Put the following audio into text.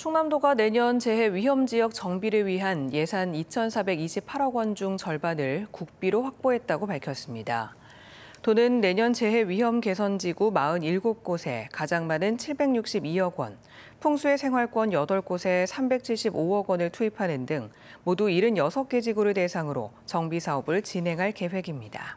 충남도가 내년 재해 위험 지역 정비를 위한 예산 2,428억 원 중 절반을 국비로 확보했다고 밝혔습니다. 도는 내년 재해 위험 개선 지구 47곳에 가장 많은 762억 원, 풍수의 생활권 8곳에 375억 원을 투입하는 등 모두 76개 지구를 대상으로 정비 사업을 진행할 계획입니다.